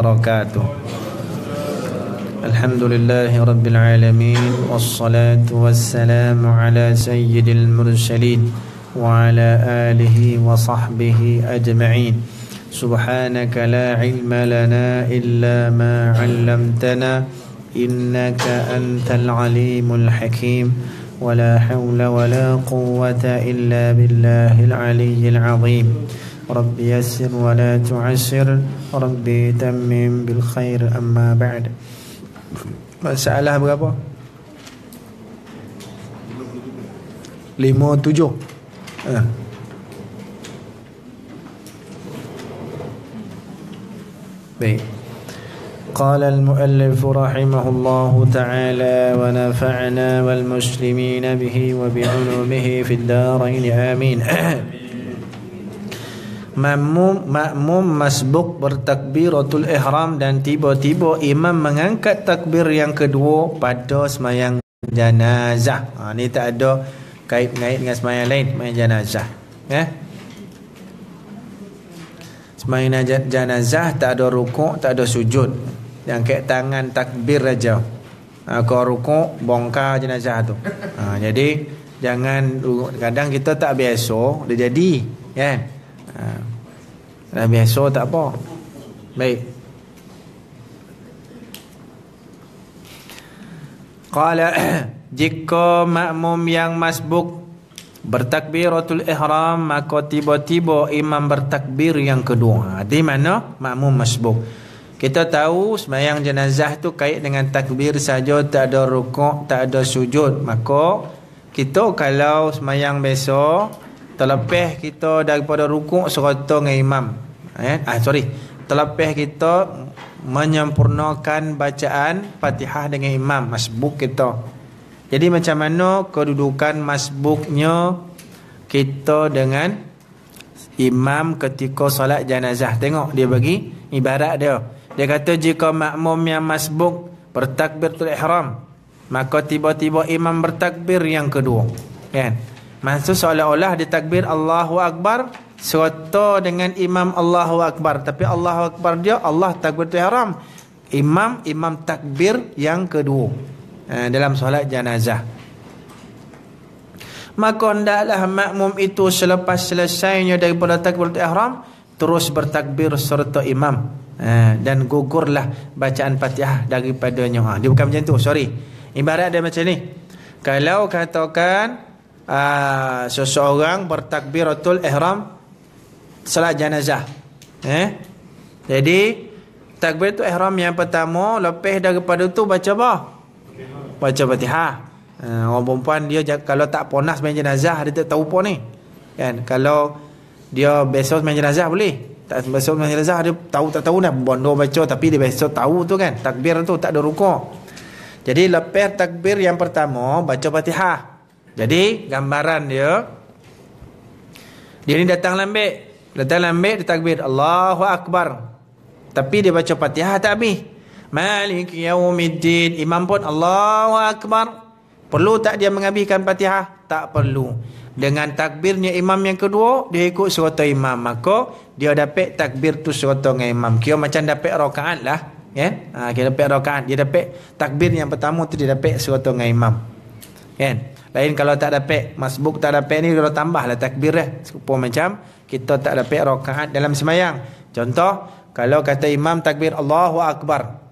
وبركاته الحمد لله رب العالمين والصلاة والسلام على سيد المرسلين وعلى آله وصحبه أجمعين سبحانك لا علم لنا إلا ما علمتنا إنك أنت العليم الحكيم ولا حول ولا قوة إلا بالله العلي العظيم رب يسر ولا تعسر ربي تمم بالخير أما بعد سألها بقى berapa? 57 ha. Eh. Baik قال المؤلف رحمه الله تعالى ونفعنا والمسلمين به وبعلومه في الدارين آمين makmum makmum masbuk bertakbiratul ihram dan tiba-tiba imam mengangkat takbir yang kedua pada semayang jenazah. Ha, ini tak ada kait-ngait dengan semayang lain, semayang jenazah. Eh? Semayang jenazah tak ada rukuk, tak ada sujud. Yang kait tangan takbir saja. Ha, kau rukuk, bongkar jenazah tu. Ha, jadi, jangan kadang kita tak biasa, dia jadi. Kan? Ya. Yeah? ha. Dah biasa tak apa Baik Qala Jika makmum yang masbuk Bertakbiratul ihram Maka tiba-tiba imam bertakbir yang kedua ha, Di mana makmum masbuk kita tahu semayang jenazah tu kait dengan takbir saja tak ada rukuk, tak ada sujud. Maka kita kalau semayang besok terlepas kita daripada rukuk serta dengan imam eh ah sorry terlepas kita menyempurnakan bacaan Fatihah dengan imam masbuk kita jadi macam mana kedudukan masbuknya kita dengan imam ketika solat jenazah tengok dia bagi ibarat dia dia kata jika makmum yang masbuk bertakbir tul ihram maka tiba-tiba imam bertakbir yang kedua kan yeah. Maksud seolah-olah dia takbir Allahu Akbar serta dengan imam Allahu Akbar. Tapi Allahu Akbar dia Allah takbir tu haram. Imam imam takbir yang kedua. Ha, dalam solat jenazah. Maka hendaklah makmum itu selepas selesainya daripada takbir tu haram terus bertakbir serta imam. Ha, dan gugurlah bacaan Fatihah daripadanya. Ha, dia bukan macam tu, sorry. Ibarat dia macam ni. Kalau katakan aa, ah, seseorang bertakbiratul ihram salat jenazah. Eh? Jadi tu ihram yang pertama lepas daripada tu baca apa? Baca Fatihah. Uh, orang perempuan dia kalau tak ponas main jenazah dia tak tahu apa ni. Kan? Kalau dia besok main jenazah boleh. Tak besok main jenazah dia tahu tak tahu dah bondo baca tapi dia besok tahu tu kan takbir tu tak ada rukuk. Jadi lepas takbir yang pertama baca Fatihah. Jadi gambaran dia dia ni datang lambat. Datang lambat dia takbir Allahu akbar. Tapi dia baca Fatihah tak habis. Malik yaumiddin. Imam pun Allahu akbar. Perlu tak dia menghabiskan Fatihah? Tak perlu. Dengan takbirnya imam yang kedua, dia ikut serata imam. Maka dia dapat takbir tu serata dengan imam. Kira macam dapat rakaat lah. ya? Ha, kira dapat rakaat. Dia dapat takbir yang pertama tu dia dapat suatu dengan imam. Kan? Lain kalau tak dapat masbuk tak dapat ni kalau tambahlah takbir eh. Serupa macam kita tak dapat rakaat dalam semayang. Contoh kalau kata imam takbir Allahu akbar.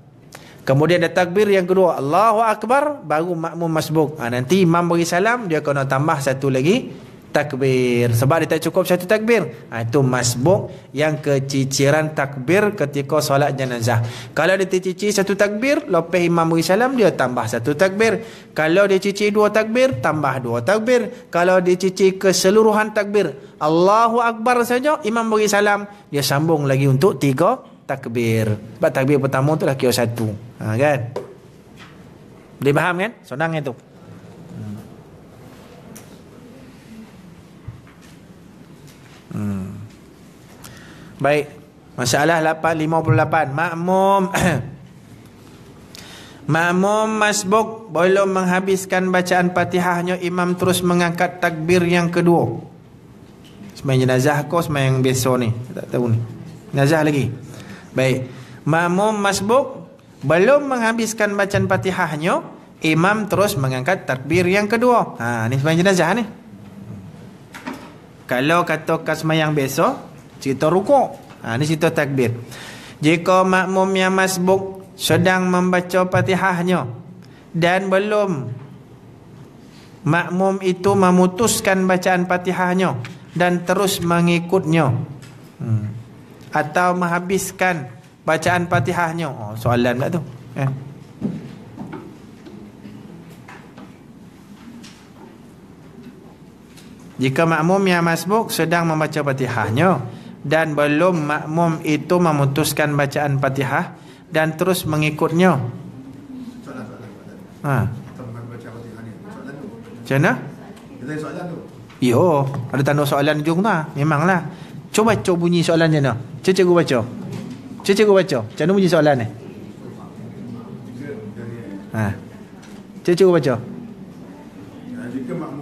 Kemudian ada takbir yang kedua Allahu akbar baru makmum masbuk. Ha, nanti imam bagi salam dia kena tambah satu lagi takbir sebab dia tak cukup satu takbir ha, itu masbuk yang keciciran takbir ketika solat jenazah kalau dia tercici satu takbir lepas imam beri salam dia tambah satu takbir kalau dia cici dua takbir tambah dua takbir kalau dia cici keseluruhan takbir Allahu Akbar saja imam beri salam dia sambung lagi untuk tiga takbir sebab takbir pertama tu lah kira satu ha, kan boleh faham kan senang itu ya, Baik. Masalah 858. Makmum Makmum masbuk belum menghabiskan bacaan patihahnya, imam terus mengangkat takbir yang kedua. Semain jenazah ko semain beso ni. Tak tahu ni. Jenazah lagi. Baik. Makmum masbuk belum menghabiskan bacaan patihahnya, Imam terus mengangkat takbir yang kedua. Ha, ni semayang jenazah ni. Kalau kata kat semayang beso. Cerita rukuk. Ha, ini cerita takbir. Jika makmum yang masbuk sedang membaca patihahnya dan belum makmum itu memutuskan bacaan patihahnya dan terus mengikutnya hmm. atau menghabiskan bacaan patihahnya, oh, soalan tak tu eh. jika makmum yang masbuk sedang membaca patihahnya dan belum makmum itu memutuskan bacaan Fatihah dan terus mengikutnya. Soalan, soalan, Ha. Macam Kita soalan tu. Yo, ada tanda soalan jung tu lah. Memanglah. Cuba cuba bunyi soalan je noh. Cuba baca. Cuba cuba baca. Macam bunyi soalan ni? Ha. Cuba cuba baca. Ya, jika makmum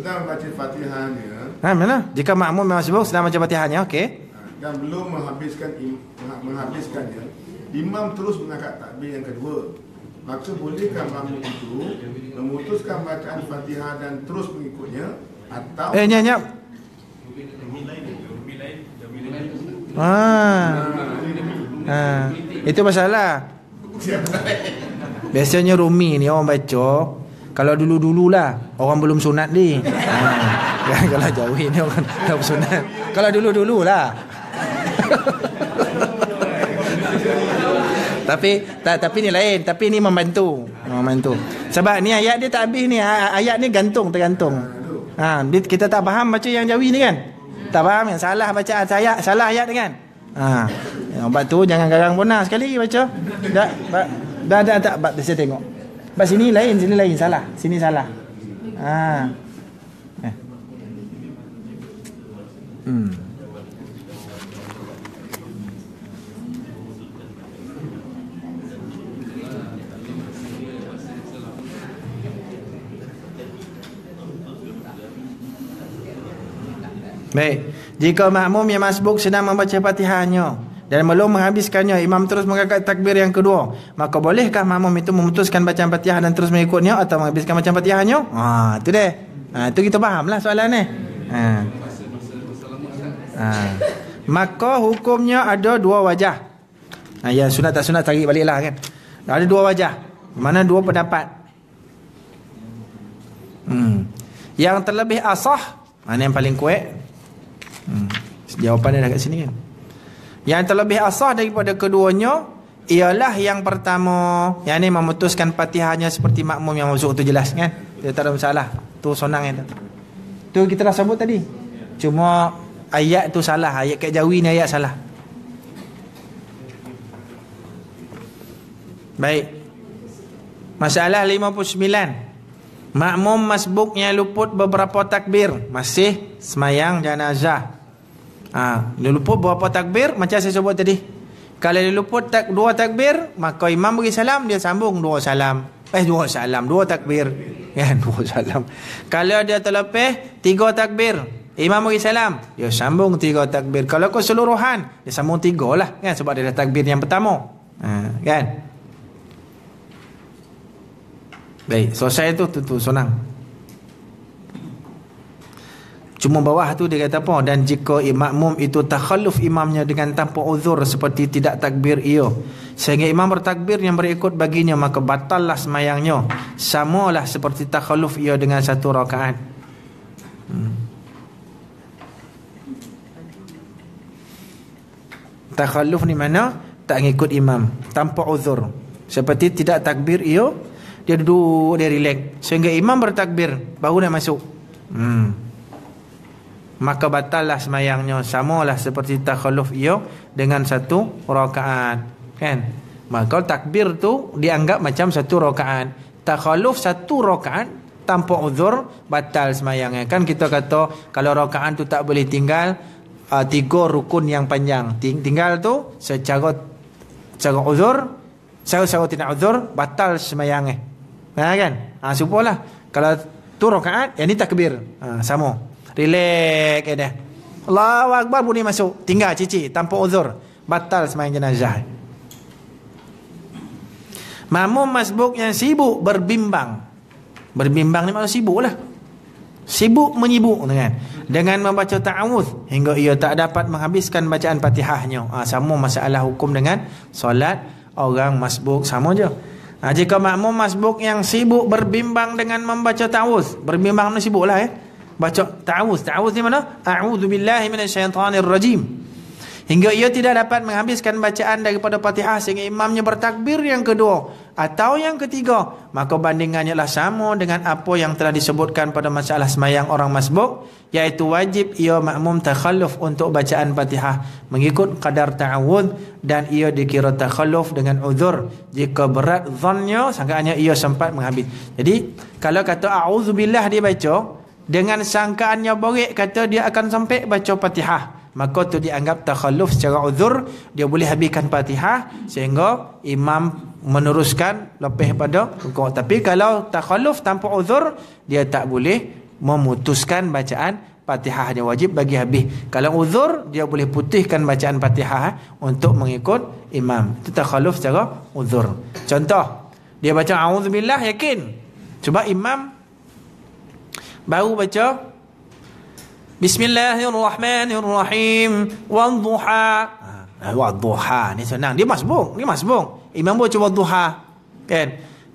Sedang baca fatihahnya. Ha, mana? Jika makmum memang sibuk, sedang baca fatihahnya, okey. Dan ha, belum menghabiskan menghabiskannya, imam terus mengangkat takbir yang kedua. Maksud bolehkah makmum itu memutuskan bacaan fatihah dan terus mengikutnya? Atau... Eh, nyanyi. Ah. Ha. Ha. Ah. Itu masalah. Biasanya Rumi ni orang baca kalau dulu-dululah orang belum sunat ni. Ha. kalau jauh ni orang tak sunat. Kalau dulu-dululah. tapi tak, tapi ni lain, tapi ni membantu. Ha, membantu. Sebab ni ayat dia tak habis ni. Ayat ni gantung tergantung. Ha, kita tak faham macam yang jauh ni kan? Tak faham yang salah baca ayat, salah ayat ni kan? Ha. Ya, tu jangan garang pun lah sekali baca. Dah dah dah tak bab saya tengok. Sebab sini lain, sini lain salah. Sini salah. Ha. Eh. Hmm. Baik, jika makmum yang masbuk sedang membaca fatihahnya, dan belum menghabiskannya Imam terus mengangkat takbir yang kedua Maka bolehkah makmum itu memutuskan bacaan patiah Dan terus mengikutnya Atau menghabiskan bacaan patiahnya Haa itu deh Haa itu kita faham lah soalan ni Haa Haa Maka hukumnya ada dua wajah Haa ya sunat tak sunat tarik balik lah kan Ada dua wajah Mana dua pendapat Hmm Yang terlebih asah Mana yang paling kuat Hmm Jawapan dia dah kat sini kan yang terlebih asah daripada keduanya ialah yang pertama, yang ini memutuskan patihannya seperti makmum yang masuk tu jelas kan. Dia tak ada masalah. Tu senang itu. Kan? Tu kita dah sebut tadi. Cuma ayat tu salah, ayat kat Jawi ni ayat salah. Baik. Masalah 59. Makmum masbuk luput beberapa takbir masih semayang jenazah. Ha, dia lupa berapa takbir macam saya sebut tadi. Kalau dia lupa tak, dua takbir, maka imam bagi salam, dia sambung dua salam. Eh, dua salam, dua takbir. Ya, dua salam. Kalau dia terlepas, tiga takbir. Imam bagi salam, dia sambung tiga takbir. Kalau keseluruhan, dia sambung tiga lah. Kan? Sebab dia dah takbir yang pertama. Ha, kan? Baik, selesai so, itu, tu itu senang. Cuma bawah tu dia kata apa? Dan jika makmum itu takhaluf imamnya dengan tanpa uzur seperti tidak takbir ia. Sehingga imam bertakbir yang berikut baginya maka batallah semayangnya. Samalah seperti takhaluf ia dengan satu rakaat. Hmm. Takhaluf ni mana? Tak ikut imam. Tanpa uzur. Seperti tidak takbir ia. Dia duduk, dia relax. Sehingga imam bertakbir. Baru dia masuk. Hmm maka batallah semayangnya sama lah seperti takhalluf ia dengan satu rakaat kan maka takbir tu dianggap macam satu rakaat takhalluf satu rakaat tanpa uzur batal semayangnya kan kita kata kalau rakaat tu tak boleh tinggal uh, tiga rukun yang panjang Ting tinggal tu secara secara uzur secara tidak uzur batal semayangnya nah, ha, kan ha, supalah kalau tu rakaat yang ni takbir ha, sama Relax kan dia. Allahu akbar bunyi masuk. Tinggal cici tanpa uzur. Batal semain jenazah. Mamu masbuk yang sibuk berbimbang. Berbimbang ni maksud lah, Sibuk menyibuk dengan dengan membaca ta'awuz hingga ia tak dapat menghabiskan bacaan Fatihahnya. Ah ha, sama masalah hukum dengan solat orang masbuk sama je. Ha, jika makmum masbuk yang sibuk berbimbang dengan membaca ta'awuz, berbimbang ni sibuklah eh baca ta'awuz ta'awuz ni mana a'udzu billahi minasyaitanir rajim hingga ia tidak dapat menghabiskan bacaan daripada patihah sehingga imamnya bertakbir yang kedua atau yang ketiga maka bandingannya lah sama dengan apa yang telah disebutkan pada masalah semayang orang masbuk iaitu wajib ia makmum takhaluf untuk bacaan patihah mengikut kadar ta'awud dan ia dikira takhaluf dengan uzur jika berat zannya sangkaannya ia sempat menghabis jadi kalau kata a'udzubillah dia baca dengan sangkaannya borek kata dia akan sampai baca Fatihah maka tu dianggap takhalluf secara uzur dia boleh habiskan Fatihah sehingga imam meneruskan lebih pada rukuk tapi kalau takhalluf tanpa uzur dia tak boleh memutuskan bacaan Fatihah dia wajib bagi habis kalau uzur dia boleh putihkan bacaan Fatihah untuk mengikut imam itu takhalluf secara uzur contoh dia baca auzubillah yakin cuba imam Baru baca Bismillahirrahmanirrahim Wan duha ha. Wan duha ni senang Dia masbung Dia masbung Imam pun cuba duha Kan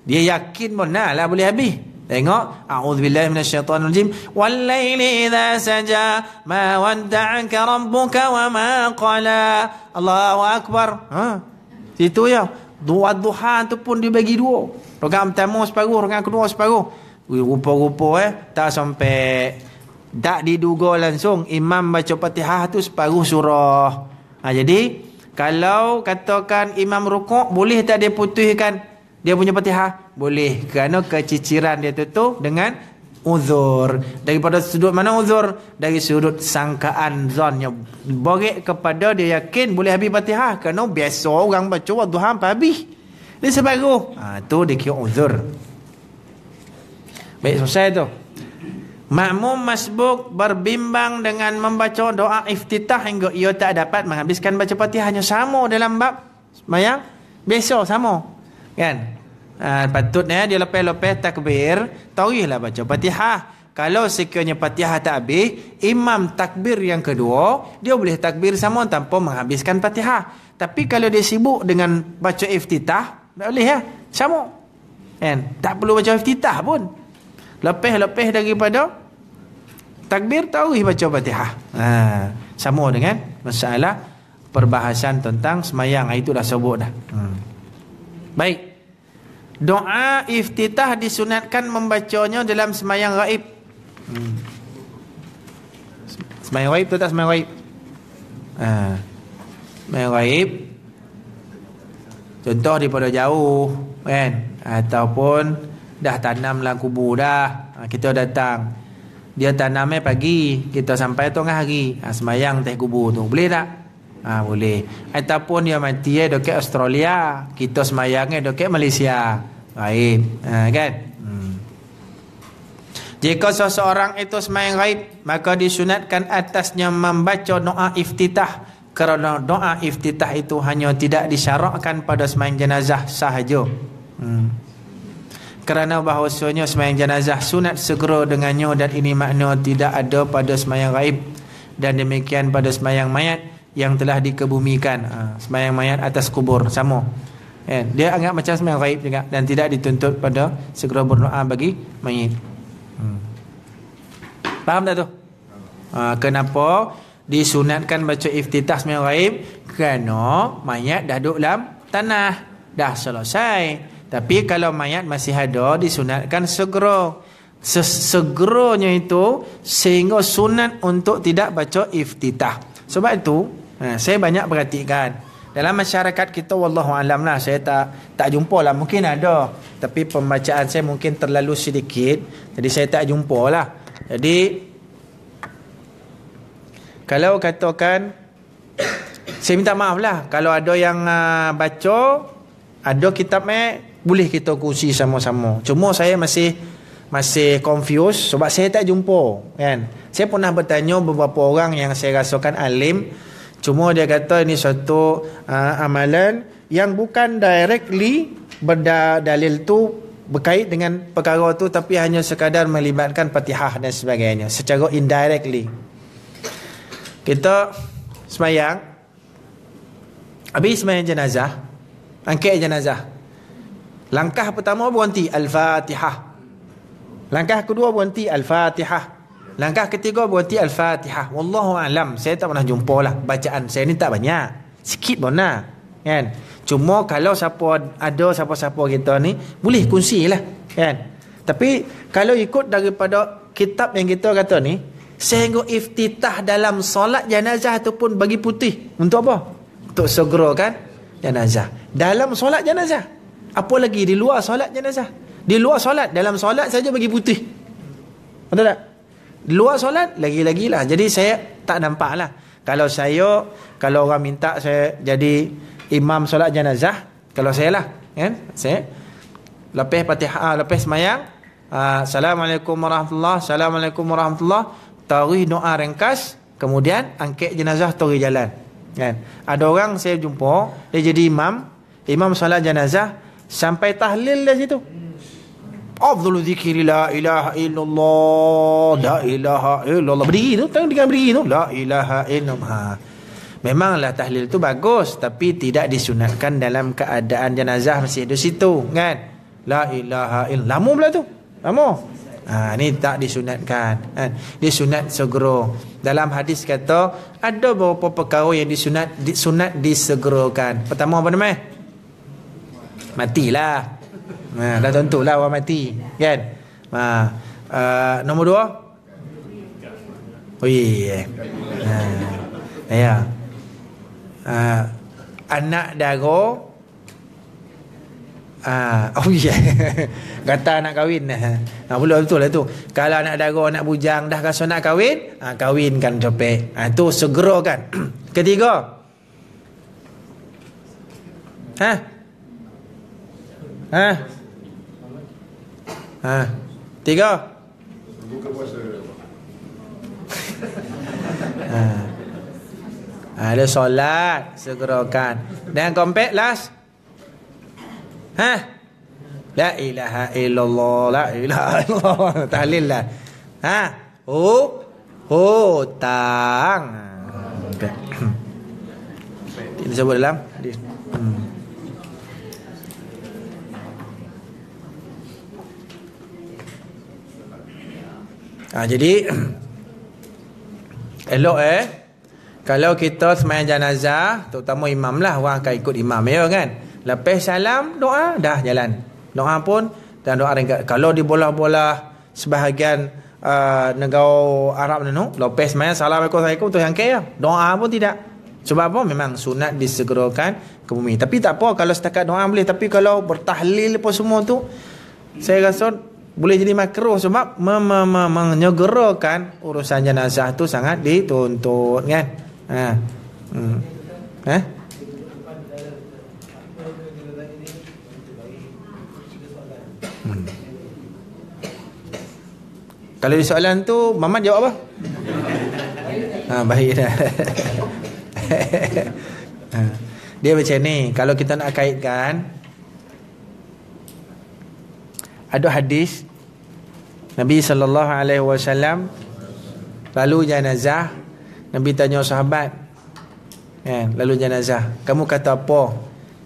Dia yakin pun Nah lah boleh habis Tengok A'udhu billahi minasyaitan al-jim Wallayli idha saja Ma wadda'anka rabbuka wa ma qala Allahu Akbar ha. Situ ya Dua duha tu pun dia bagi dua Rokan pertama separuh Rokan kedua separuh Rupa-rupa eh Tak sampai Tak diduga langsung Imam baca patihah tu separuh surah ha, Jadi Kalau katakan imam rukuk Boleh tak dia putihkan Dia punya patihah Boleh Kerana keciciran dia tu tu Dengan Uzur Daripada sudut mana uzur Dari sudut sangkaan zon yang Borek kepada dia yakin Boleh habis patihah Kerana biasa orang baca Waduhan habis Dia separuh ha, Tu dia kira Uzur Baik selesai tu. Makmum masbuk berbimbang dengan membaca doa iftitah hingga ia tak dapat menghabiskan baca patih hanya sama dalam bab sembahyang. Biasa sama. Kan? Ha, patutnya dia lepas-lepas takbir, lah baca patihah. Kalau sekiranya patihah tak habis, imam takbir yang kedua, dia boleh takbir sama tanpa menghabiskan patihah. Tapi kalau dia sibuk dengan baca iftitah, tak boleh ya. Sama. Kan? Tak perlu baca iftitah pun lepih-lepih daripada takbir tauhid baca fatihah ha. sama dengan masalah perbahasan tentang semayang ha, itu dah sebut dah hmm. baik doa iftitah disunatkan membacanya dalam semayang raib hmm. semayang raib tu tak semayang raib ha. semayang raib contoh daripada jauh kan ataupun dah tanam lah kubur dah ha, kita datang dia tanam eh pagi kita sampai tengah hari ha, semayang teh kubur tu boleh tak ha, boleh ataupun dia mati eh dekat Australia kita semayang eh dekat Malaysia baik ha, kan hmm. jika seseorang itu semayang gaib, maka disunatkan atasnya membaca doa iftitah. Kerana doa iftitah itu hanya tidak disyarakkan pada semayang jenazah sahaja. Hmm kerana bahawasanya semayang jenazah sunat segera dengannya dan ini makna tidak ada pada semayang raib dan demikian pada semayang mayat yang telah dikebumikan ha, semayang mayat atas kubur sama And dia anggap macam semayang raib juga dan tidak dituntut pada segera berdoa bagi mayat. hmm. faham tak tu? Ha, kenapa disunatkan baca iftitah semayang raib kerana mayat dah duduk dalam tanah dah selesai tapi kalau mayat masih ada disunatkan segera. Segeranya itu sehingga sunat untuk tidak baca iftitah. Sebab itu ha, saya banyak perhatikan dalam masyarakat kita wallahu alam lah, saya tak tak jumpalah mungkin ada tapi pembacaan saya mungkin terlalu sedikit jadi saya tak jumpalah. Jadi kalau katakan saya minta maaf lah kalau ada yang uh, baca ada kitab eh boleh kita kongsi sama-sama. Cuma saya masih masih confused sebab saya tak jumpa kan. Saya pernah bertanya beberapa orang yang saya rasakan alim cuma dia kata ini satu uh, amalan yang bukan directly berdalil tu berkait dengan perkara tu tapi hanya sekadar melibatkan fatihah dan sebagainya secara indirectly. Kita semayang habis semayang jenazah angkat jenazah Langkah pertama berhenti Al-Fatihah. Langkah kedua berhenti Al-Fatihah. Langkah ketiga berhenti Al-Fatihah. Wallahu alam, saya tak pernah jumpa lah bacaan saya ni tak banyak. Sikit pun nah. Kan? Cuma kalau siapa ada siapa-siapa kita ni boleh kunci lah. kan? Tapi kalau ikut daripada kitab yang kita kata ni, sehingga iftitah dalam solat jenazah ataupun bagi putih untuk apa? Untuk segera kan? jenazah. Dalam solat jenazah apa lagi di luar solat jenazah di luar solat dalam solat saja bagi putih betul tak di luar solat lagi-lagi lah jadi saya tak nampak lah kalau saya kalau orang minta saya jadi imam solat jenazah kalau saya lah kan saya lepas patihah ah, lepas semayang ah, Assalamualaikum warahmatullahi Assalamualaikum warahmatullahi Tarih doa ringkas Kemudian angkat jenazah tarih jalan kan? Ada orang saya jumpa Dia jadi imam Imam solat jenazah sampai tahlil dari situ afdhalu dzikri la ilaha illallah la ilaha illallah berdiri tu tengok dengan berdiri tu la ilaha illallah ha. memanglah tahlil tu bagus tapi tidak disunatkan dalam keadaan jenazah masih di situ kan la ilaha illallah lama pula tu lama ha ni tak disunatkan kan dia sunat segera dalam hadis kata ada beberapa perkara yang disunat disunat disegerakan pertama apa nama matilah. Ha, dah tentulah orang mati, kan? Ha, uh, nombor dua? Oh, yeah. Ha, ya. Ha, anak dara. Ha, ah, oh yeah. Kata nak kahwin. Ha, belum ha, betul lah tu. Kalau anak dara, anak bujang dah rasa nak kahwin, ha, kan copek. Ha, tu segera kan. Ketiga. Ha? Ha? Ha. Tiga. Buka puasa. Ha. Ada solat segerakan. Dan kompet last. Ha? La ilaha illallah, la ilaha illallah. Tahlil lah. Ha? Oh, hutang. Oh, Ini sebut dalam hadis. Hmm. Ha, jadi elok eh kalau kita semayang jenazah terutama imam lah orang akan ikut imam ya kan lepas salam doa dah jalan doa pun dan doa ringkat kalau di bola-bola sebahagian uh, negara Arab ni lepas semayang salamualaikum saya tu yang kaya ya. doa pun tidak sebab apa memang sunat disegerakan ke bumi tapi tak apa kalau setakat doa boleh tapi kalau bertahlil pun semua tu saya rasa boleh jadi makruh sebab menyegerakan urusan jenazah tu sangat dituntut kan ha hmm. eh? kalau soalan tu mamat jawab apa ha baik dah ha. dia macam ni kalau kita nak kaitkan ada hadis Nabi sallallahu alaihi wasallam lalu jenazah Nabi tanya sahabat kan lalu jenazah kamu kata apa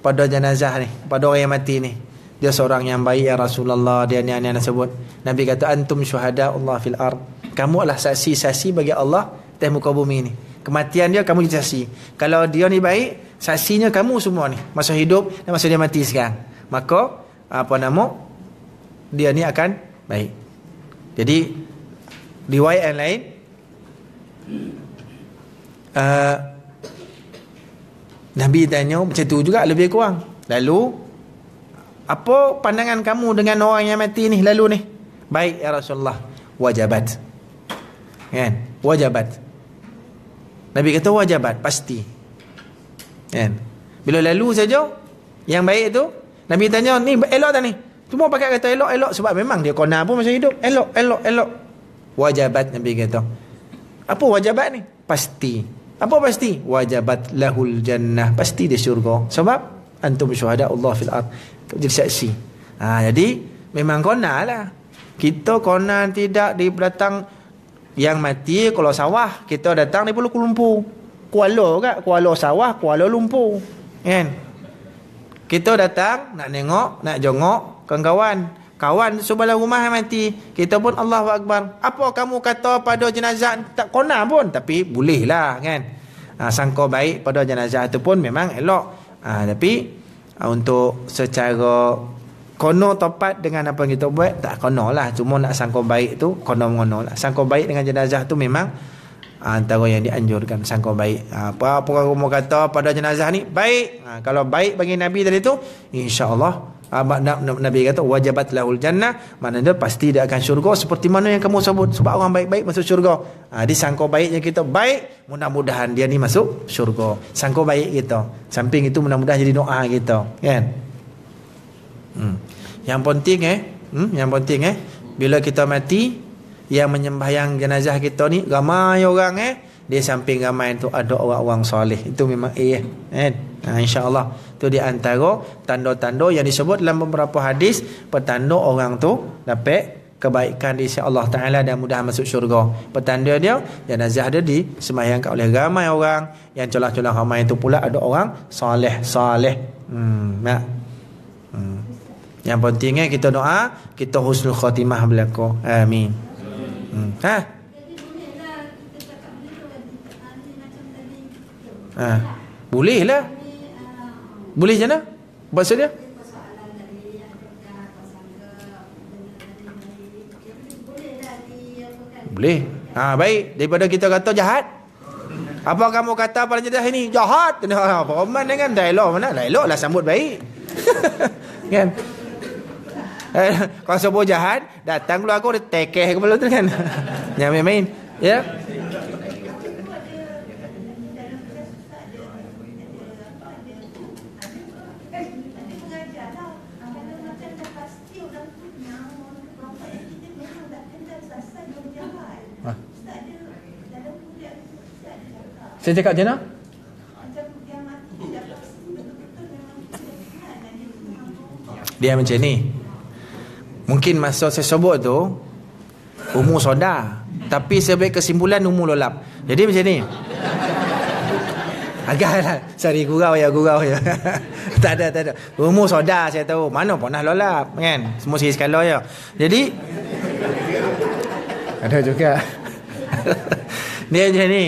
pada jenazah ni pada orang yang mati ni dia seorang yang baik ya Rasulullah dia ni anak sebut Nabi kata antum syuhada Allah fil ard kamu adalah saksi-saksi bagi Allah teh muka bumi ni kematian dia kamu jadi saksi kalau dia ni baik saksinya kamu semua ni masa hidup dan masa dia mati sekarang maka apa nama dia ni akan baik jadi riwayat yang lain uh, Nabi tanya macam tu juga lebih kurang. Lalu apa pandangan kamu dengan orang yang mati ni lalu ni? Baik ya Rasulullah, wajabat. Kan? Wajabat. Nabi kata wajabat pasti. Kan? Bila lalu saja yang baik tu Nabi tanya ni elok tak ni? Semua pakai kata elok-elok sebab memang dia kona pun masa hidup. Elok, elok, elok. Wajabat Nabi kata. Apa wajabat ni? Pasti. Apa pasti? Wajabat lahul jannah. Pasti dia syurga. Sebab antum syuhada Allah fil ar. Jadi saksi. Ha, jadi memang kona lah. Kita kona tidak di datang yang mati kalau sawah. Kita datang di puluh lumpur. Kuala kat? Kuala sawah, kuala lumpur. Kan? Kita datang nak nengok nak jongok, kawan-kawan kawan sebelah rumah mati kita pun Allahu akbar apa kamu kata pada jenazah tak kena pun tapi boleh lah kan ha, sangka baik pada jenazah tu pun memang elok ha, tapi ha, untuk secara kono tepat dengan apa yang kita buat tak kono lah cuma nak sangka baik tu kono mengono lah sangka baik dengan jenazah tu memang ha, antara yang dianjurkan sangka baik ha, apa apa kamu kata pada jenazah ni baik ha, kalau baik bagi nabi tadi tu insyaallah Ah, Nabi kata wajabat lahul jannah mana dia pasti dia akan syurga seperti mana yang kamu sebut sebab orang baik-baik masuk syurga ha, ah, dia sangka baiknya kita baik mudah-mudahan dia ni masuk syurga sangka baik kita samping itu mudah-mudahan jadi doa kita kan hmm. yang penting eh hmm? yang penting eh bila kita mati yang menyembahyang jenazah kita ni ramai orang eh di samping ramai tu ada orang-orang soleh itu memang eh, eh? Kan? Ha, insyaAllah insya-Allah itu di antara tanda-tanda yang disebut dalam beberapa hadis petanda orang tu dapat kebaikan di sisi Allah Taala dan mudah masuk syurga. Petanda dia jenazah di disemayangkan oleh ramai orang yang celah-celah ramai itu pula ada orang soleh soleh. Hmm, ya. hmm. Yang pentingnya kan kita doa, kita husnul khatimah belako. Amin. Hmm. Ha? Ha. Boleh lah. Boleh jana? Bahasa dia? Boleh. Ha, baik. Daripada kita kata jahat. Apa kamu kata pada jadah ini? Jahat. Perumahan dengan dialog mana? Dialog lah sambut baik. kan? Eh, Kalau sebut jahat, datang dulu aku ada tekeh kepala tu kan? Jangan main-main. Ya? Saya cakap macam mana? Dia macam ni Mungkin masa saya sebut tu Umur soda Tapi saya beri kesimpulan umur lolap Jadi macam ni Agaklah Sari gurau ya gurau ya Tak ada tak ada Umur soda saya tahu Mana pun nak lolap kan Semua sikit sekali ya Jadi Ada juga Dia macam ni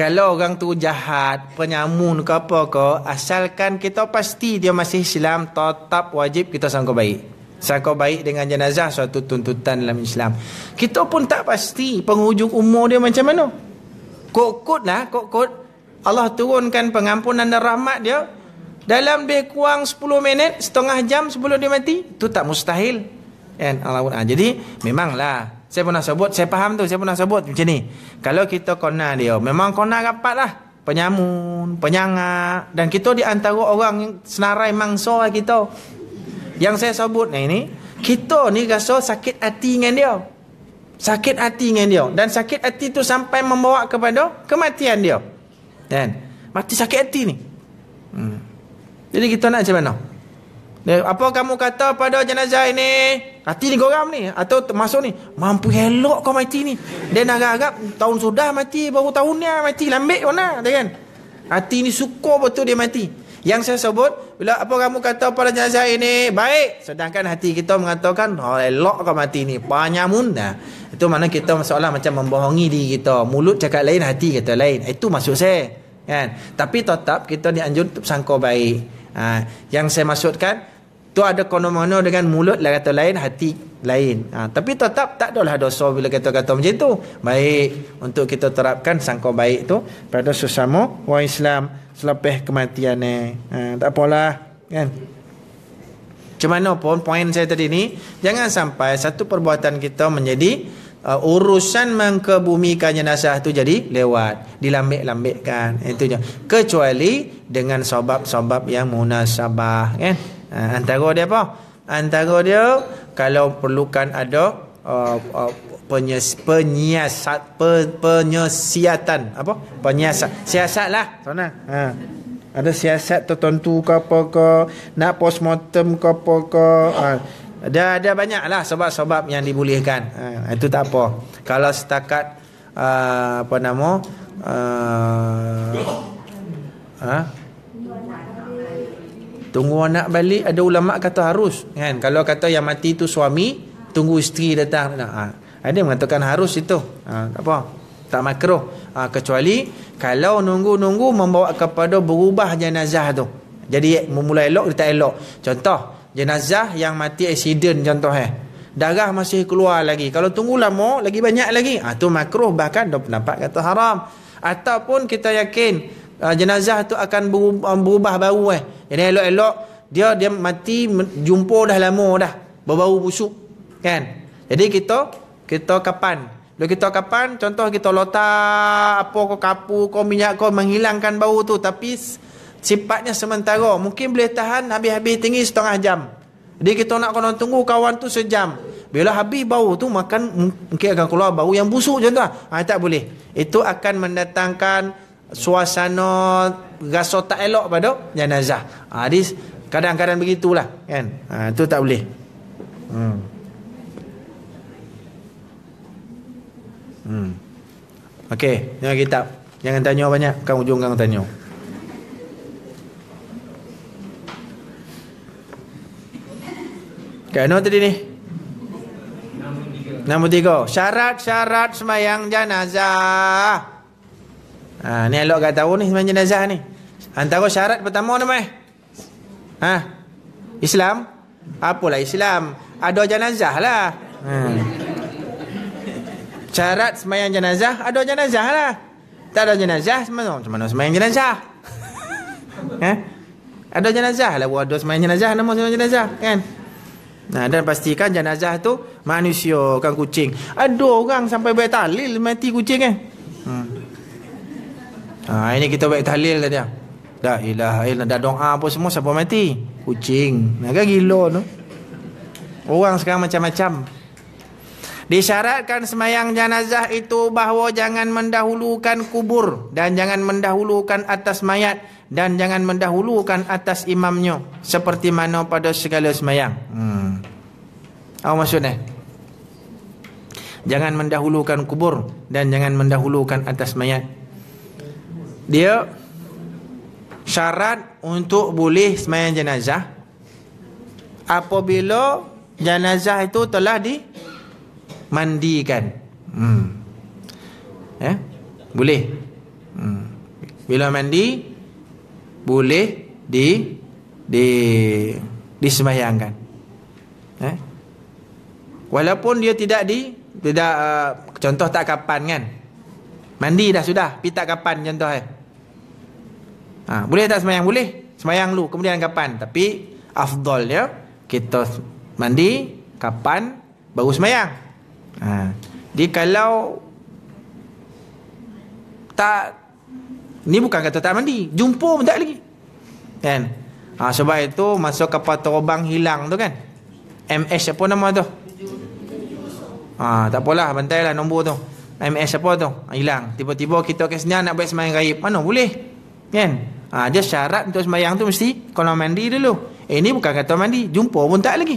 kalau orang tu jahat, penyamun ke apa ke, asalkan kita pasti dia masih Islam, tetap wajib kita sangka baik. Sangka baik dengan jenazah suatu tuntutan dalam Islam. Kita pun tak pasti penghujung umur dia macam mana. Kok-kot lah, kok-kot. Allah turunkan pengampunan dan rahmat dia. Dalam lebih kurang 10 minit, setengah jam sebelum dia mati. Itu tak mustahil. And Allah, jadi memanglah saya pernah sebut, saya faham tu, saya pernah sebut macam ni. Kalau kita kenal dia, memang kenal rapat lah. Penyamun, penyangak. Dan kita di antara orang yang senarai mangsa kita. Yang saya sebut ni, ni kita ni rasa sakit hati dengan dia. Sakit hati dengan dia. Dan sakit hati tu sampai membawa kepada kematian dia. Dan mati sakit hati ni. Hmm. Jadi kita nak macam mana? Dia, apa kamu kata pada jenazah ini? Hati ni geram ni atau masuk ni. Mampu elok kau mati ni. Dia nak agak tahun sudah mati baru tahun ni lah mati lambik mana lah, dia kan. Hati ni suka betul dia mati. Yang saya sebut bila apa kamu kata pada jenazah ini? Baik. Sedangkan hati kita mengatakan oh, elok kau mati ni. Banyak munda. Itu mana kita seolah macam membohongi diri kita. Mulut cakap lain, hati kata lain. Itu maksud saya. Kan? Tapi tetap kita dianjur untuk sangka baik. Ha, yang saya maksudkan tu ada kono-mono dengan mulut lah kata lain hati lain ha, tapi tetap tak adalah dosa bila kata kata macam tu baik untuk kita terapkan sangka baik tu pada sesama orang Islam selepas kematian eh. ha, tak apalah kan Cuma mana pun poin saya tadi ni jangan sampai satu perbuatan kita menjadi uh, urusan mengkebumikan jenazah tu jadi lewat dilambik lambekkan itu je kecuali dengan sebab-sebab yang munasabah kan uh, antara dia apa antara dia kalau perlukan ada uh, uh, penyes, penyiasat pe, penyiasatan apa penyiasat siasatlah sana ha uh. Ada siasat tertentu ke apa ke Nak postmortem ke apa ke ha. Uh ada ada banyaklah sebab-sebab yang dibolehkan. Ha. ha, itu tak apa. Kalau setakat uh, apa nama uh, huh? Ha? tunggu anak balik ada ulama kata harus kan. Kalau kata yang mati itu suami, tunggu isteri datang. Ha, ada ha. mengatakan harus itu. Ha, tak apa. Tak makro ha, kecuali kalau nunggu-nunggu membawa kepada berubah jenazah tu. Jadi memulai elok dia tak elok. Contoh Jenazah yang mati aksiden contoh eh. Darah masih keluar lagi. Kalau tunggu lama, lagi banyak lagi. Ha, tu makruh bahkan dah pendapat kata haram. Ataupun kita yakin uh, jenazah tu akan berubah, ah, berubah bau eh. Jadi elok-elok dia dia mati jumpa dah lama dah. Berbau busuk. Kan? Jadi kita kita kapan? Lalu kita kapan? Contoh kita letak apa kau kapu, kau minyak kau menghilangkan bau tu. Tapi sifatnya sementara. Mungkin boleh tahan habis-habis tinggi setengah jam. Jadi kita nak kena tunggu kawan tu sejam. Bila habis bau tu makan mungkin akan keluar bau yang busuk je tu. Lah. Ha, tak boleh. Itu akan mendatangkan suasana rasa tak elok pada jenazah. Ha, jadi kadang-kadang begitulah. Kan? Ha, itu tak boleh. Hmm. Hmm. Okey, jangan kita jangan tanya banyak, kan ujung kan tanya. Okay, nama tadi ni? 63. Syarat-syarat semayang jenazah. Ha, ni elok kata tahu ni semayang jenazah ni. Antara syarat pertama nama eh? Ha? Islam? Apalah Islam? Ada jenazah lah. Hmm. Syarat semayang jenazah, ada jenazah lah. Tak ada jenazah, semayang, semayang, oh, semayang jenazah. ha? Ada jenazah lah. Ada semayang jenazah, nama semayang jenazah. Kan? Nah dan pastikan jenazah tu manusia kan kucing. Ada orang sampai buat tahlil mati kucing kan. Hmm. Ah ha, ini kita buat tahlil tadi. La ilah illallah dah doa apa semua siapa mati? Kucing. Nah kan gila tu. Orang sekarang macam-macam. Disyaratkan semayang jenazah itu bahawa jangan mendahulukan kubur dan jangan mendahulukan atas mayat dan jangan mendahulukan atas imamnya seperti mana pada segala semayang. Hmm. Apa maksudnya? Jangan mendahulukan kubur dan jangan mendahulukan atas mayat. Dia syarat untuk boleh semayang jenazah apabila jenazah itu telah di dimandikan. Hmm. Eh? Boleh. Hmm. Bila mandi, boleh di di disemayangkan. Eh? Walaupun dia tidak di tidak uh, contoh tak kapan kan. Mandi dah sudah, pi tak kapan contoh eh. Ha, boleh tak semayang? Boleh. Semayang lu kemudian kapan? Tapi afdol ya kita mandi kapan baru semayang. Ha. Jadi kalau tak Ni bukan kata tak mandi. Jumpa pun tak lagi. Kan? Ha, sebab itu masuk kapal terobang hilang tu kan. MS apa nama tu? Ha, tak apalah. Bantai lah nombor tu. MS apa tu? Ha, hilang. Tiba-tiba kita ke sini nak buat semayang raib. Mana boleh? Kan? Ha, dia syarat untuk semayang tu mesti kalau mandi dulu. Eh ni bukan kata mandi. Jumpa pun tak lagi.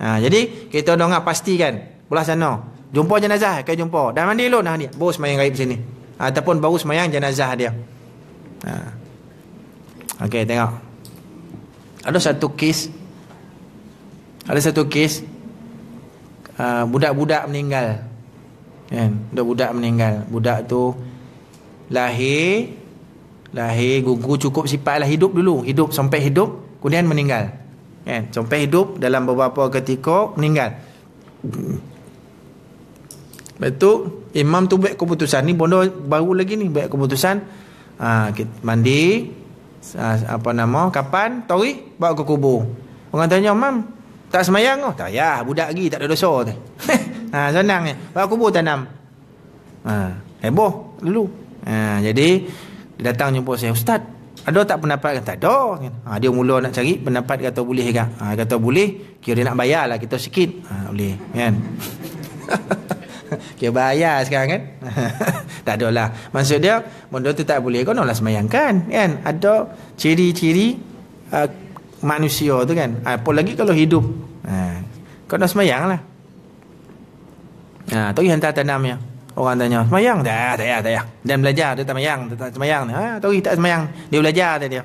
Ha, jadi kita dengar pastikan. Pulah sana. Jumpa jenazah. Kau jumpa. Dah mandi dulu. Nah, ni. Bos semayang raib sini ataupun baru semayang jenazah dia. Ha. Okey, tengok. Ada satu kes ada satu kes uh, budak-budak meninggal. Kan? Budak-budak meninggal. Budak tu lahir lahir gugu cukup lah hidup dulu, hidup sampai hidup kemudian meninggal. Kan? Sampai hidup dalam beberapa ketika meninggal. Betul? Imam tu buat keputusan ni bodoh baru lagi ni buat keputusan ha, mandi ha, apa nama kapan tori bawa ke kubur. Orang tanya Imam tak semayang oh, Tak ya, budak lagi tak ada dosa tu. ha, senang ni. Eh. Bawa kubur tanam. Ha, heboh dulu. Ha, jadi dia datang jumpa saya ustaz. Ada tak pendapat kata ada. Ha, dia mula nak cari pendapat kata boleh ke? Ha, kata boleh, kira dia nak bayarlah kita sikit. Ha, boleh, kan? Kira bayar sekarang kan Tak ada lah Maksud dia Benda tu tak boleh Kau nak lah semayangkan kan? Ada ciri-ciri uh, Manusia tu kan apa ah, lagi kalau hidup ha. Kau nak semayang lah ha, Tori hantar tanam ya Orang tanya Semayang? Tak, tak, tak, tak Dan belajar Dia tak semayang Tak, tak semayang ha, Tori tak semayang Dia belajar tadi dia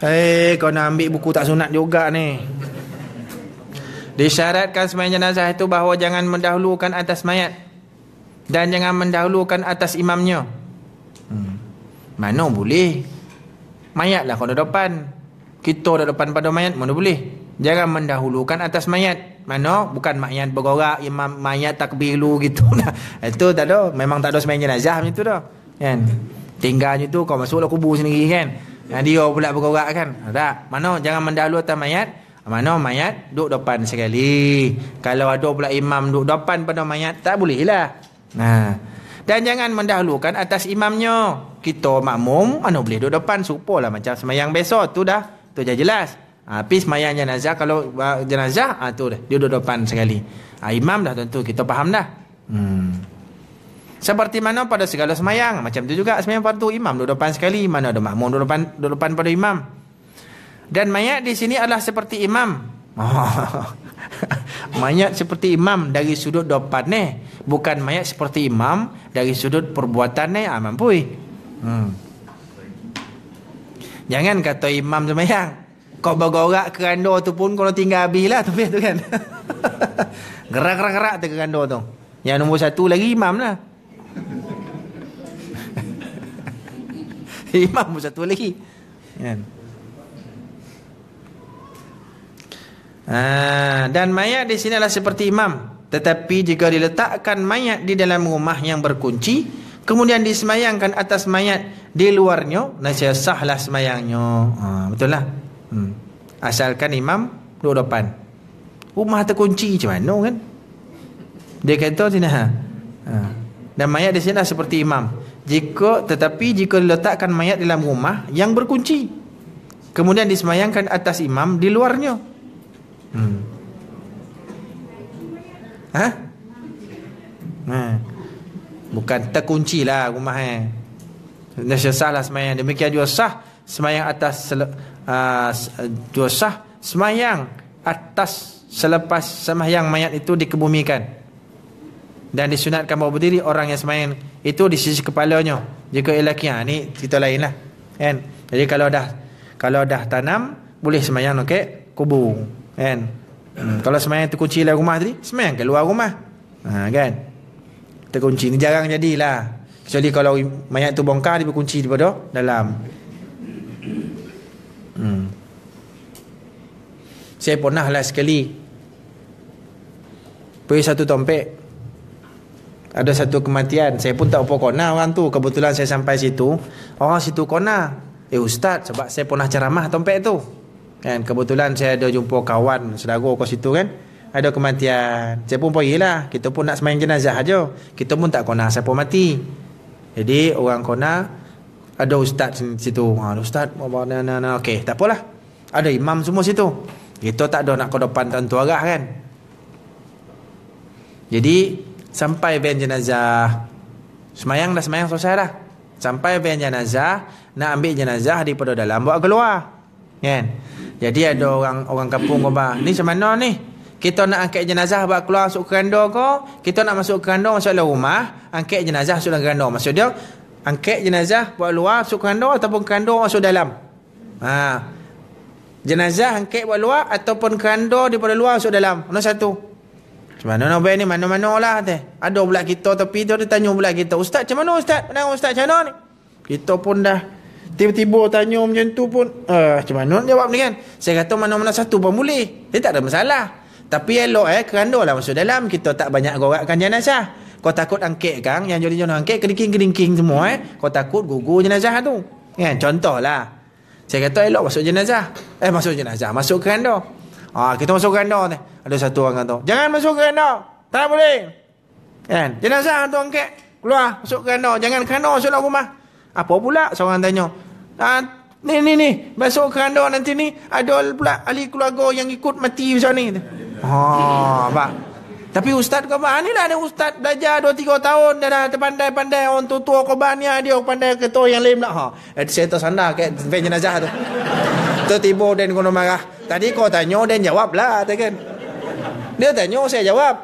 Hei eh, kau nak ambil buku tak sunat juga ni Disyaratkan semayang jenazah itu bahawa jangan mendahulukan atas mayat Dan jangan mendahulukan atas imamnya hmm. Mana boleh Mayatlah kau dah depan Kita dah depan pada mayat mana boleh Jangan mendahulukan atas mayat Mana bukan mayat bergorak imam Mayat takbir lu gitu Itu tak ada Memang tak ada semayang jenazah macam tu dah kan? Tinggalnya tu kau masuklah kubur sendiri kan Nah, dia pula bergerak kan. Ha, tak. Mana jangan mendahulu atas mayat. Ha, mana mayat duduk depan sekali. Kalau ada pula imam duduk depan pada mayat. Tak boleh lah. Nah. Ha. Dan jangan mendahulukan atas imamnya. Kita makmum mana boleh duduk depan. Supur lah macam semayang besok. Tu dah. Tu dah jelas. Ha, tapi semayang jenazah. Kalau jenazah. Ha, tu dah. Dia duduk depan sekali. Ha, imam dah tentu. Kita faham dah. Hmm. Seperti mana pada segala semayang. Macam tu juga semayang fardu imam. Duduk depan sekali. Mana ada makmum duduk depan, duduk depan pada imam. Dan mayat di sini adalah seperti imam. mayat seperti imam dari sudut depan ni. Bukan mayat seperti imam dari sudut perbuatan ni. Ah, mampu. Hmm. Jangan kata imam semayang. Kau ke keranda tu pun kalau tinggal habis lah tu kan. Gerak-gerak-gerak tu keranda tu. Yang nombor satu lagi imam lah. Imam pun satu lagi kan? ha, Dan mayat di sini adalah seperti imam Tetapi jika diletakkan mayat di dalam rumah yang berkunci Kemudian disemayangkan atas mayat di luarnya Nasihat sahlah semayangnya ha, Betul lah hmm. Asalkan imam dua-dua depan Rumah terkunci macam mana kan Dia kata tina ha. Ah. Dan mayat di sini adalah seperti imam. Jika tetapi jika diletakkan mayat dalam rumah yang berkunci. Kemudian disemayangkan atas imam di luarnya. Hmm. Ha? Hmm. Bukan terkunci lah rumah eh. Nasya sah lah semayang. Demikian juga sah semayang atas sele, uh, juga sah semayang atas selepas semayang mayat itu dikebumikan dan disunatkan bawa berdiri orang yang semain itu di sisi kepalanya jika lelaki ah ni cerita lainlah kan jadi kalau dah kalau dah tanam boleh semayang okey kubung, kan hmm. kalau semayang terkunci dalam rumah tadi semayang ke luar rumah ha kan terkunci ni jarang jadilah kecuali kalau mayat tu bongkar dia berkunci daripada dalam hmm. saya pernah lah sekali pergi satu tompek ada satu kematian saya pun tak apa kona orang tu kebetulan saya sampai situ orang situ kona eh ustaz sebab saya pernah ceramah tempat tu kan kebetulan saya ada jumpa kawan sedara kau situ kan ada kematian saya pun pergi lah kita pun nak semain jenazah aja kita pun tak kona Saya pun mati jadi orang kona ada ustaz situ ha, ustaz nah, nah, okey tak apalah ada imam semua situ kita tak ada nak ke depan tuan tuarah kan jadi Sampai ben jenazah Semayang dah semayang selesai dah Sampai ben jenazah Nak ambil jenazah di pada dalam Buat keluar Kan Jadi ada orang orang kampung kau bah Ni macam mana ni Kita nak angkat jenazah Buat keluar masuk keranda kau Kita nak masuk keranda Masuk dalam rumah Angkat jenazah masuk dalam keranda Maksud dia Angkat jenazah Buat luar masuk keranda Ataupun keranda masuk dalam ha. Jenazah angkat buat luar Ataupun keranda daripada luar masuk dalam Mana satu macam mana nak bayar ni? Mana-mana lah. Te. Ada pula kita tapi dia tanya pula kita. Ustaz macam mana ustaz? mana ustaz macam ni? Kita pun dah tiba-tiba tanya macam tu pun. Eh, macam mana nak jawab ni kan? Saya kata mana-mana satu pun boleh. Dia tak ada masalah. Tapi elok eh. Kerandolah lah masuk dalam. Kita tak banyak gorakkan jenazah. Kau takut angkit kan? Yang jodoh-jodoh angkit. kering kering semua eh. Kau takut gugur jenazah tu. Kan? Contohlah. Saya kata elok masuk jenazah. Eh masuk jenazah. Masuk kerandolah. Ha, kita masuk geranda ni. Ada satu orang kata. Jangan masuk geranda. Tak boleh. Kan? Jenazah tu angkat. Keluar. Masuk geranda. Jangan kena masuk rumah. Apa pula? Seorang tanya. Ha, ni ni ni. Masuk geranda nanti ni. Ada pula ahli keluarga yang ikut mati macam ni. Ha, oh, apa? Tapi ustaz khabar ni lah ni ustaz belajar 2 3 tahun dia dah terpandai-pandai orang tua-tua khabar ni dia pandai ketua yang lain lah. Ha. Eh, saya sana ke ben jenazah tu. Tertibu dan kena marah. Tadi kau tanya dan jawab lah tu kan. Dia tanya saya jawab.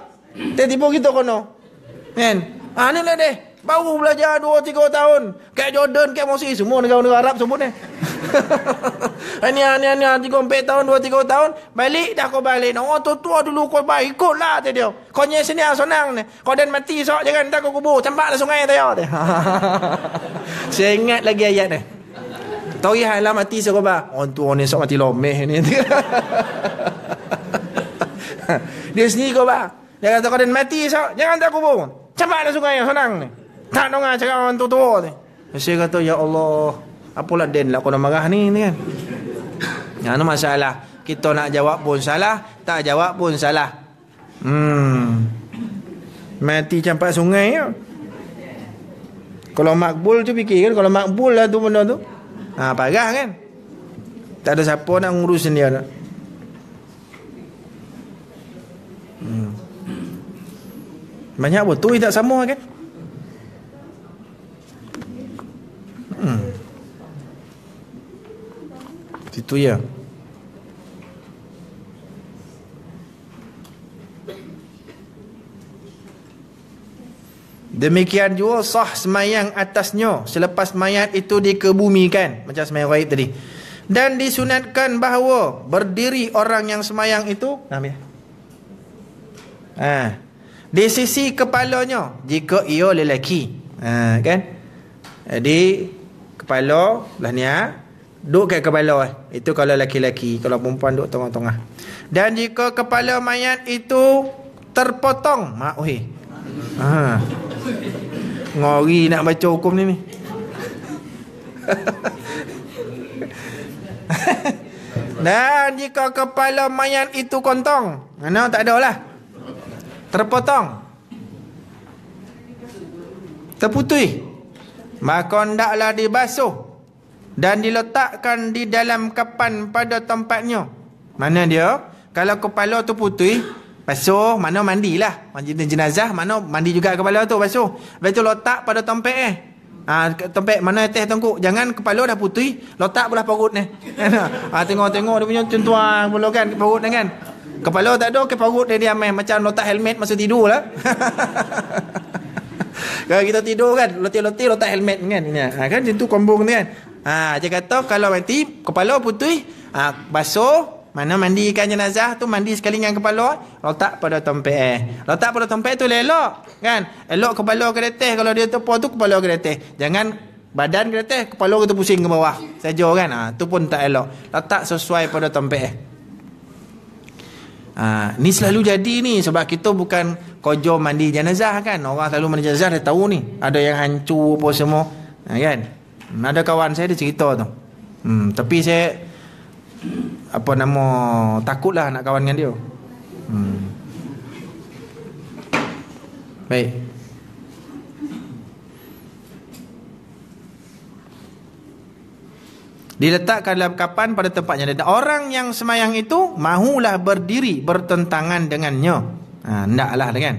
Tertibu kita kena. Kan? Ha ni lah deh. Baru belajar 2 3 tahun. Kayak Jordan, kayak Moses, semua negara-negara Arab sebut ni. Ini eh, ni ah, ni ah, ni 3 ah, 4 tahun 2 3 tahun balik dah kau balik. Orang oh, tua-tua dulu kau baik ikutlah tu dia. Kau ni sini ah senang ni. Kau dan mati sok jangan tak kau kubur. Tembaklah sungai tu ya. Saya ingat lagi ayat ni. Tori halah ya, mati sok ba. Orang tua ni sok mati lomeh ni. dia sendiri kau ba. Jangan tak kau dan mati sok jangan tak kubur. Cepatlah sungai yang senang ni. Tak dengar ah, cakap orang tua-tua ni. Saya kata, Ya Allah. Apalah Dan lah kau nak marah ni, ni kan. Yang mana masalah. Kita nak jawab pun salah. Tak jawab pun salah. Hmm. Mati campak sungai ya. Kalau makbul tu fikir kan. Kalau makbul lah tu benda tu. Ha, parah kan. Tak ada siapa nak ngurus dia nak. Hmm. Banyak betul tak sama kan? Itu ya. Demikian juga sah semayang atasnya selepas mayat itu dikebumikan. Macam semayang raib tadi. Dan disunatkan bahawa berdiri orang yang semayang itu. Nah, ya. Ha. Di sisi kepalanya jika ia lelaki. Ha, kan? Jadi kepala belah niat ha duk kat kepala eh. itu kalau laki-laki kalau perempuan duk tengah-tengah dan jika kepala mayat itu terpotong mak weh ha ngori nak baca hukum ni ni dan jika kepala mayat itu kontong mana tak ada lah terpotong terputui maka hendaklah dibasuh dan diletakkan di dalam kapan pada tempatnya. Mana dia? Kalau kepala tu putih, basuh, mana mandilah. Mandi jenazah, mana mandi juga kepala tu basuh. Lepas tu letak pada tempat eh. Ha, tempat mana teh tengkuk. Jangan kepala dah putih, letak pula perut ni. Ha, tengok-tengok dia punya tuan-tuan pula kan perut ni kan. Kepala tak ada, ke perut dia diam eh. Macam letak helmet masa tidur lah. Kalau kita tidur kan, letih-letih letak helmet kan. Ha, kan, tentu kombong ni kan. Ha, dia kata kalau mati kepala putih, ha, basuh, mana mandikan jenazah tu mandi sekali dengan kepala, letak pada tompek. Eh. Letak pada tompek tu elok, kan? Elok kepala kereteh kalau dia tu tu kepala kereteh. Jangan badan kereteh, kepala kita pusing ke bawah. Saja kan? Ha, tu pun tak elok. Letak sesuai pada eh. Ha, ni selalu jadi ni sebab kita bukan kojo mandi jenazah kan. Orang selalu mandi jenazah dia tahu ni. Ada yang hancur apa semua. Ha, kan? Ada kawan saya dia cerita tu. Hmm, tapi saya apa nama lah nak kawan dengan dia. Hmm. Baik. Diletakkan dalam kapan pada tempatnya. Dan orang yang semayang itu mahulah berdiri bertentangan dengannya. Ha, ndaklah lah kan.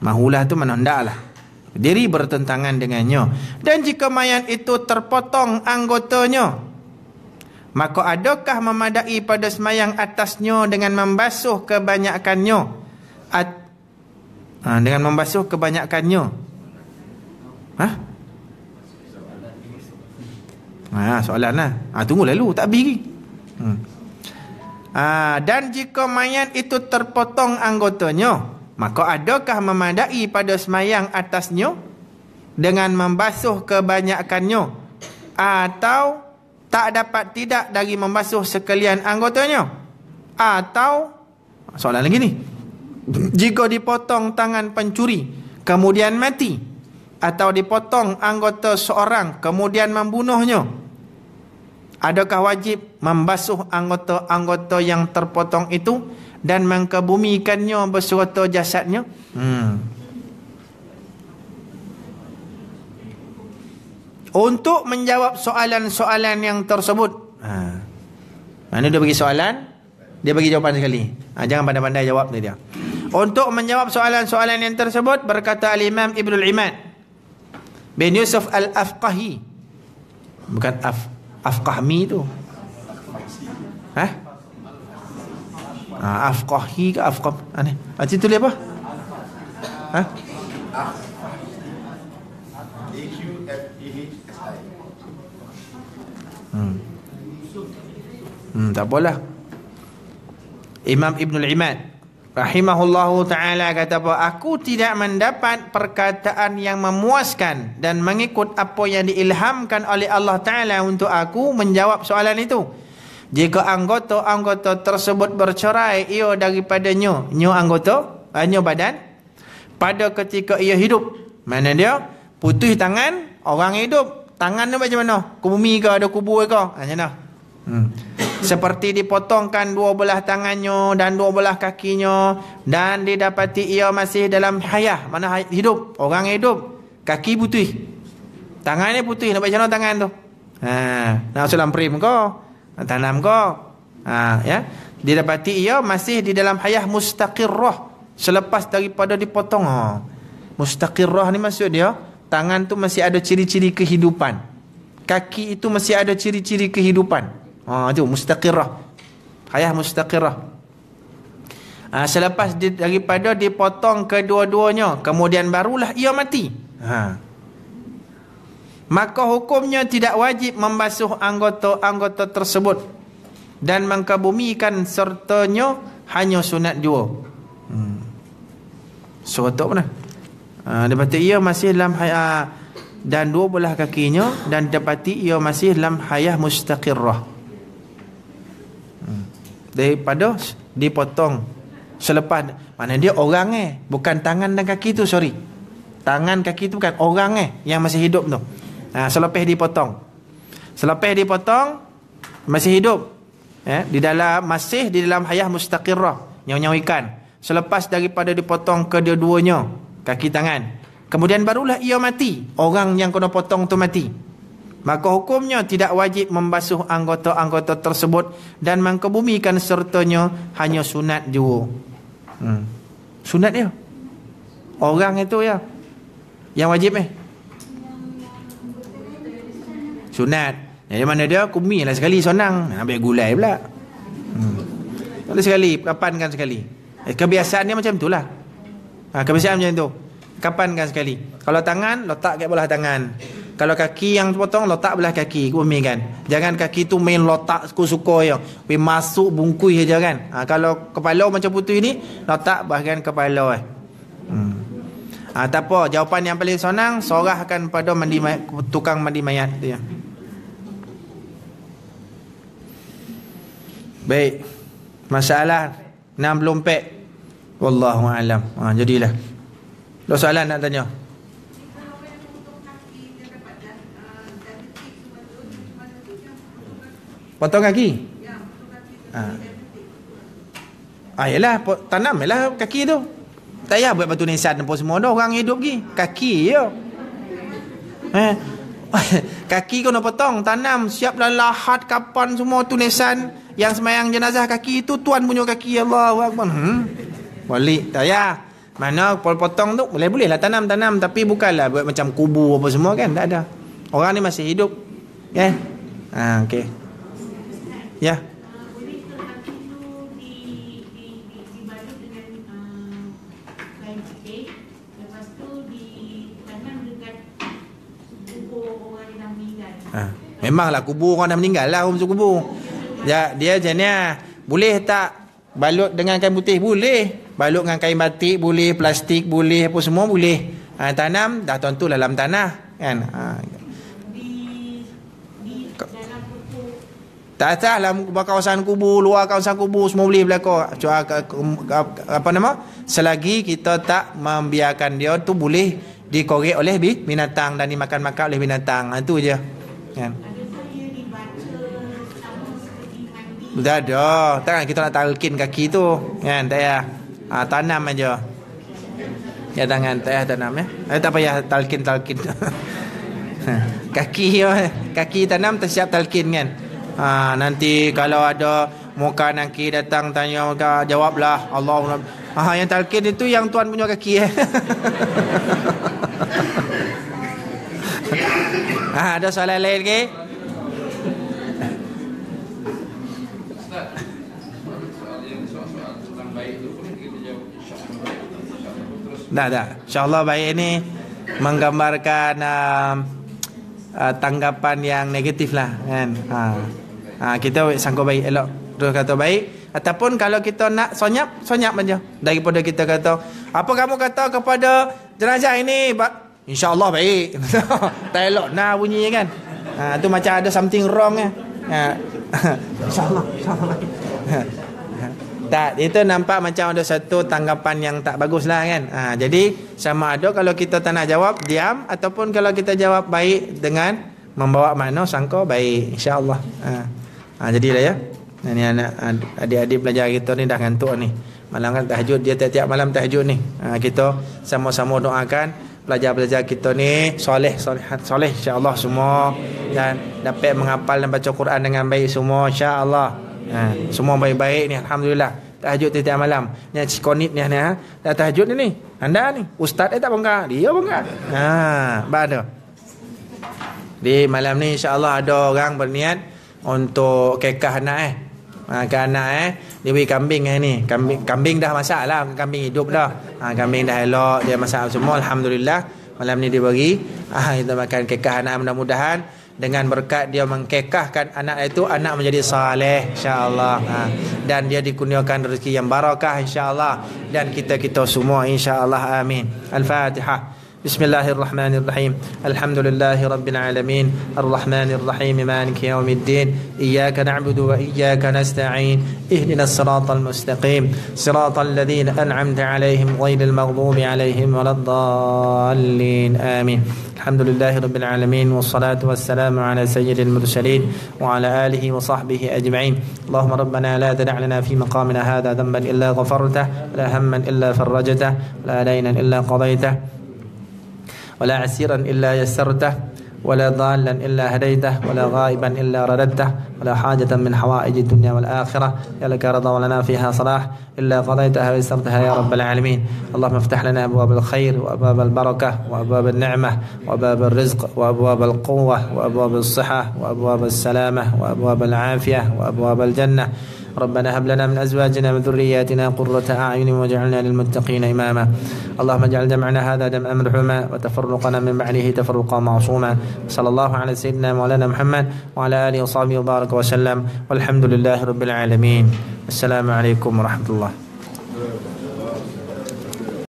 Mahulah tu mana ndaklah diri bertentangan dengannya dan jika mayat itu terpotong anggotanya maka adakah memadai pada semayang atasnya dengan membasuh kebanyakannya At- ha, dengan membasuh kebanyakannya Hah? Ha, soalan lah. Ha, tunggu lalu, tak habis lagi. Hmm. Ha, dan jika mayat itu terpotong anggotanya, Maka adakah memadai pada semayang atasnya dengan membasuh kebanyakannya atau tak dapat tidak dari membasuh sekalian anggotanya atau soalan lagi ni jika dipotong tangan pencuri kemudian mati atau dipotong anggota seorang kemudian membunuhnya adakah wajib membasuh anggota-anggota yang terpotong itu dan mengkabumikannya berserta jasadnya. Hmm. Untuk menjawab soalan-soalan yang tersebut. Ha. Mana dia bagi soalan? Dia bagi jawapan sekali. Ha, jangan pandai-pandai jawab dia. dia. Untuk menjawab soalan-soalan yang tersebut berkata Al-Imam Ibnu Al-Imad bin Yusuf Al-Afqahi. Bukan Af Afqahmi tu. Hah? ha, afqahi ke afqah ane ati tulis apa ha hmm. hmm tak apalah Imam Ibn Al-Imad Rahimahullahu ta'ala kata apa Aku tidak mendapat perkataan yang memuaskan Dan mengikut apa yang diilhamkan oleh Allah ta'ala untuk aku Menjawab soalan itu jika anggota-anggota tersebut bercerai ia daripada nyu, nyu anggota, uh, nyu badan pada ketika ia hidup. Mana dia? Putih tangan orang hidup. Tangan dia macam mana? Ke ke ada kubur ke? Ah, macam Hmm. Seperti dipotongkan dua belah tangannya dan dua belah kakinya dan didapati ia masih dalam hayah, mana hay- hidup, orang hidup. Kaki putih. Tangannya putih, nampak macam mana tangan tu? Ha, nak selam prim kau tanam ke ha, ya dia dapati ia masih di dalam hayah mustaqirrah selepas daripada dipotong ha mustaqirrah ni maksud dia tangan tu masih ada ciri-ciri kehidupan kaki itu masih ada ciri-ciri kehidupan ha tu mustaqirrah hayah mustaqirrah ha, selepas daripada dipotong kedua-duanya kemudian barulah ia mati ha maka hukumnya tidak wajib membasuh anggota-anggota tersebut dan mengkabumikan sertanya hanya sunat dua. Hmm. Surat tak pernah. Ha, dapati ia masih dalam hayah ha, dan dua belah kakinya dan dapati ia masih dalam hayah mustaqirrah. Hmm. Daripada dipotong selepas mana dia orang eh bukan tangan dan kaki tu sorry tangan kaki tu bukan orang eh yang masih hidup tu no ha, Selepas dipotong Selepas dipotong Masih hidup eh, Di dalam Masih di dalam hayah mustaqirah Nyawa-nyawa ikan Selepas daripada dipotong ke dua duanya Kaki tangan Kemudian barulah ia mati Orang yang kena potong tu mati Maka hukumnya tidak wajib membasuh anggota-anggota tersebut Dan mengkebumikan sertanya Hanya sunat jua hmm. Sunat dia Orang itu ya Yang wajib eh sunat. Yang mana dia kumi lah sekali sonang. Ambil gulai pula. Hmm. Tak sekali. Kapankan sekali. Eh, kebiasaan dia macam itulah. Ha, kebiasaan macam itu. Kapankan sekali. Kalau tangan, letak kat belah tangan. Kalau kaki yang potong, letak belah kaki. Kumi kan. Jangan kaki tu main letak suka-suka yang. Main masuk bungkui saja kan. Ha, kalau kepala macam putih ni, letak bahagian kepala. Eh. Hmm. Ha, tak apa. Jawapan yang paling senang, sorahkan pada mandi mayat, tukang mandi mayat. Itu ya. Baik. Masalah 64. Wallahu alam. Ha jadilah. Ada soalan nak tanya? Potong kaki? Ya, potong kaki. Ha. Ayalah, ah, tanamlah kaki tu. Tak payah buat batu nisan apa semua dah orang hidup pergi. Kaki ya. Eh. kaki kau nak potong, tanam siap dah lahat kapan semua tu nisan yang semayang jenazah kaki itu tuan punya kaki Allah. akbar. Hmm. Balik tak ya. Mana pol potong tu boleh-boleh lah tanam-tanam tapi bukannya buat macam kubu apa semua kan tak ada. Orang ni masih hidup. Ya. Yeah. Ha ah, okey. Ya. Yeah. Ha. Memanglah kubur orang dah meninggal lah rumah kubur. Ya, dia jenis lah. boleh tak balut dengan kain putih? Boleh. Balut dengan kain batik boleh, plastik boleh, apa semua boleh. Ha, tanam dah tentu dalam tanah kan. Ha. Tak sah lah kawasan kubur, luar kawasan kubur semua boleh berlaku. apa nama? Selagi kita tak membiarkan dia tu boleh dikorek oleh binatang dan dimakan-makan oleh binatang. Itu ah, je. Kan? Ya. Dah ada. Takkan kita nak talkin kaki tu. Kan, tak payah. Ha, tanam aja. Ya tangan tak payah tanam ya. Eh? Eh, tak payah talkin talkin. kaki ya. Kaki tanam tersiap talkin kan. Ha, nanti kalau ada muka nanti datang tanya muka jawablah Allah ha, ah, yang talkin itu yang tuan punya kaki eh. ha, ada soalan lain lagi? Okay? Tak, tak. InsyaAllah baik ini menggambarkan uh, uh, tanggapan yang negatif lah. Kan? Ha. Ha, kita sangkut baik. Elok. Terus kata baik. Ataupun kalau kita nak sonyap, sonyap saja. Daripada kita kata, apa kamu kata kepada jenazah ini? InsyaAllah baik. tak elok. Nah bunyi kan? Ha, tu macam ada something wrong. Ya. Ha. InsyaAllah. InsyaAllah. Tak, itu nampak macam ada satu tanggapan yang tak bagus lah kan ha, Jadi sama ada kalau kita tak nak jawab diam Ataupun kalau kita jawab baik dengan membawa makna sangka baik InsyaAllah ha. ha, Jadi lah ya Ini anak adik-adik pelajar kita ni dah ngantuk ni Malam kan tahajud dia tiap-tiap malam tahajud ni ha, Kita sama-sama doakan pelajar-pelajar kita ni soleh soleh soleh insyaallah semua dan dapat menghafal dan baca Quran dengan baik semua insyaallah Ha, semua baik-baik ni alhamdulillah. Tahajud tiap-tiap malam. Ni cikonit ni ni. Ha. Dah tahajud ni ni. Anda ni. Ustaz eh tak bongkar. Dia bongkar. Ha, bada. Di malam ni insya-Allah ada orang berniat untuk kekah anak eh. Ha, ke anak eh. Dia beri kambing eh, ni. Kambing kambing dah masaklah. Kambing hidup dah. Ha, kambing dah elok. Dia masak semua. Alhamdulillah. Malam ni dia beri. Ha, kita makan kekah anak mudah-mudahan. mudah mudahan dengan berkat dia mengkekahkan anak itu anak menjadi saleh insyaallah ha. dan dia dikurniakan rezeki yang barakah insyaallah dan kita-kita semua insyaallah amin al-fatihah بسم الله الرحمن الرحيم الحمد لله رب العالمين الرحمن الرحيم مالك يوم الدين إياك نعبد وإياك نستعين اهدنا الصراط المستقيم صراط الذين أنعمت عليهم غير المغضوب عليهم ولا الضالين آمين الحمد لله رب العالمين والصلاة والسلام على سيد المرسلين وعلى آله وصحبه أجمعين اللهم ربنا لا تدع لنا في مقامنا هذا ذنبا إلا غفرته ولا هما إلا فرجته ولا دينا إلا قضيته ولا عسيرا إلا يسرته ولا ضالا إلا هديته ولا غائبا إلا رددته ولا حاجة من حوائج الدنيا والآخرة يا لك رضا ولنا فيها صلاح إلا قضيتها ويسرتها يا رب العالمين اللهم افتح لنا أبواب الخير وأبواب البركة وأبواب النعمة وأبواب الرزق وأبواب القوة وأبواب الصحة وأبواب السلامة وأبواب العافية وأبواب الجنة ربنا هب لنا من أزواجنا وذرياتنا قرة أعين واجعلنا للمتقين إماما اللهم اجعل جمعنا هذا دمعا مرحوما وتفرقنا من بعده تفرقا معصوما صلى الله على سيدنا مولانا محمد وعلى آله وصحبه وبارك وسلم والحمد لله رب العالمين السلام عليكم ورحمة الله